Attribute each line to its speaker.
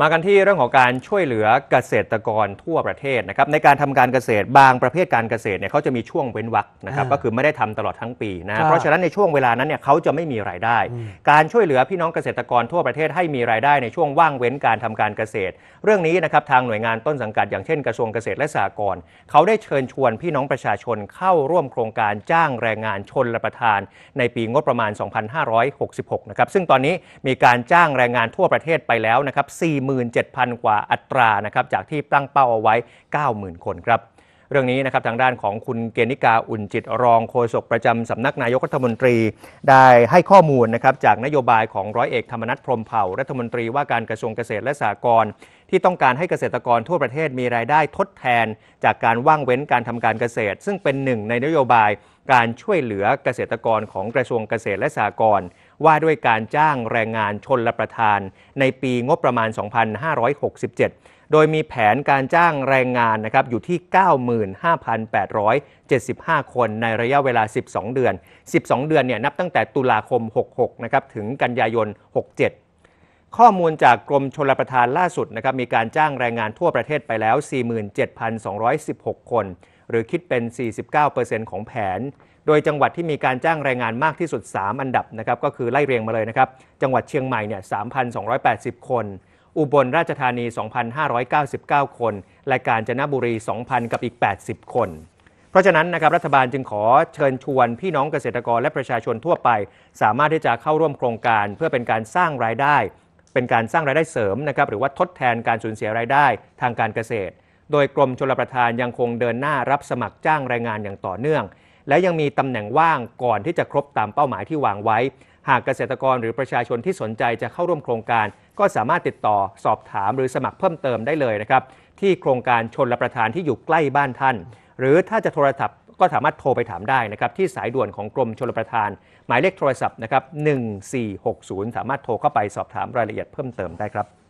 Speaker 1: มากันที่เรื่องของการช่วยเหลือเกษตรกรทั่วประเทศนะครับในการทำการเกษตรบางประเภทการเกษตรเนี่ยเขาจะมีช่วงเว้นวรรคนะครับก็คือไม่ได้ทำตลอดทั้งปีนะเพราะฉะนั้นในช่วงเวลานั้นเนี่ยเขาจะไม่มีรายได้ การช่วยเหลือพี่น้องเกษตรกรทั่วประเทศ ให้มีรายได้ในช่วงว่างเว้นการทำการเกษตร เรื่องนี้นะครับทางหน่วยงานต้นสังกัดอย่างเช่นกระทรวงเกษตรและสหกรณ์เขาได้เชิญชวนพี่น้องประชาชนเข้าร่วมโครงการจ้างแรงงานชนละประทานในปีงบประมาณ 2566 นะครับซึ่งตอนนี้มีการจ้างแรงงานทั่วประเทศไปแล้วนะครับ 4 47,000 กว่าอัตรานะครับจากที่ตั้งเป้าเอาไว้ 90,000 คนครับเรื่องนี้นะครับทางด้านของคุณเกณิกา อุ่นจิตรองโฆษกประจำสำนักนายกรัฐมนตรีได้ให้ข้อมูลนะครับจากนโยบายของร้อยเอกธรรมนัฐพรมเผ่ารัฐมนตรีว่าการกระทรวงเกษตรและสหกรณ์ที่ต้องการให้เกษตรกรทั่วประเทศมีรายได้ทดแทน จากการว่างเว้นการทำการเกษตร ซึ่งเป็นหนึ่งในนโยบายการช่วยเหลือเกษตรกรของกระทรวงเกษตรและสหกรณ์ว่าด้วยการจ้างแรงงานชนละประทานในปีงบประมาณ 2567 โดยมีแผนการจ้างแรงงานนะครับอยู่ที่ 95,875 คนในระยะเวลา 12 เดือน 12 เดือนเนี่ยนับตั้งแต่ตุลาคม 66 นะครับถึงกันยายน 67 ข้อมูลจากกรมชลประทานล่าสุดนะครับมีการจ้างแรงงานทั่วประเทศไปแล้ว 47,216 คนรือคิดเป็น 49%ของแผน โดยจังหวัดที่มีการจ้างแรงงานมากที่สุด 3 อันดับนะครับ ก็คือไล่เรียงมาเลยนะครับ จังหวัดเชียงใหม่ เนี่ย 3,280 คน อุบลราชธานี 2,599 คน และกาญจนบุรี 2,000 กับอีก 80 คน เพราะฉะนั้นนะครับ รัฐบาลจึงขอเชิญชวนพี่น้องเกษตรกรและประชาชนทั่วไป สามารถที่จะเข้าร่วมโครงการ เพื่อเป็นการสร้างรายได้ เป็นการสร้างรายได้เสริมนะครับ หรือว่าทดแทนการสูญเสียรายได้ทางการเกษตรโดยกรมชลประทานยังคงเดินหน้ารับสมัครจ้างแรงงานอย่างต่อเนื่อง และยังมีตำแหน่งว่างก่อนที่จะครบตามเป้าหมายที่วางไว้ หากเกษตรกรหรือประชาชนที่สนใจจะเข้าร่วมโครงการ ก็สามารถติดต่อสอบถามหรือสมัครเพิ่มเติมได้เลยนะครับที่โครงการชนรประทานที่อยู่ใกล้บ้านท่าน หรือถ้าจะโทรศัพท์ก็สามารถโทรไปถามได้นะครับที่สายด่วนของกรมชลประทาน หมายเลขโทรศัพท์นะครับ1460สามารถโทรเข้าไปสอบถามรายละเอียดเพิ่มเติมได้ครับ